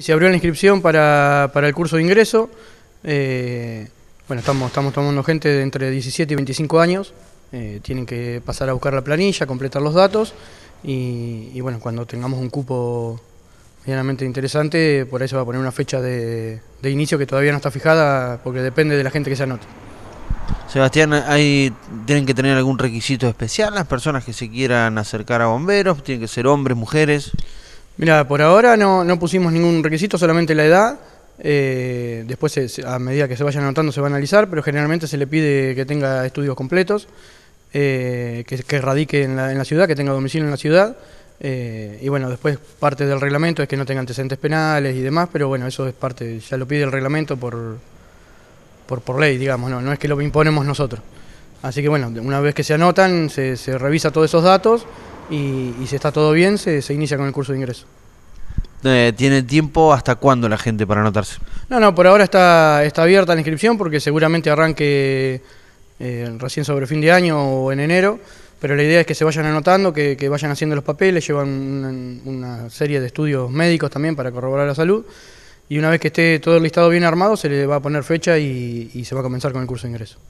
Se abrió la inscripción para, el curso de ingreso. Eh, bueno, estamos, estamos tomando gente de entre 17 y 25 años. Eh, tienen que pasar a buscar la planilla, completar los datos. Y, bueno, cuando tengamos un cupo realmente interesante, por eso se va a poner una fecha de, inicio que todavía no está fijada porque depende de la gente que se anote. Sebastián, ¿hay, ¿tienen que tener algún requisito especial las personas que se quieran acercar a bomberos? ¿Tienen que ser hombres, mujeres? Mira, por ahora no, no pusimos ningún requisito, solamente la edad. Eh, después, a medida que se vayan anotando, se va a analizar, pero generalmente se le pide que tenga estudios completos, eh, que, que, radique en la, en la, ciudad, que tenga domicilio en la ciudad. Eh, y bueno, después parte del reglamento es que no tenga antecedentes penales y demás, pero bueno, eso es parte, ya lo pide el reglamento por, por, por ley, digamos, no, no es que lo imponemos nosotros. Así que bueno, una vez que se anotan, se, se revisa todos esos datos y, si está todo bien se, inicia con el curso de ingreso. Eh, ¿Tiene tiempo hasta cuándo la gente para anotarse? No, no, por ahora está, está abierta la inscripción porque seguramente arranque eh, recién sobre fin de año o en enero, pero la idea es que se vayan anotando, que, vayan haciendo los papeles, llevan una, serie de estudios médicos también para corroborar la salud, y una vez que esté todo el listado bien armado se le va a poner fecha y se va a comenzar con el curso de ingreso.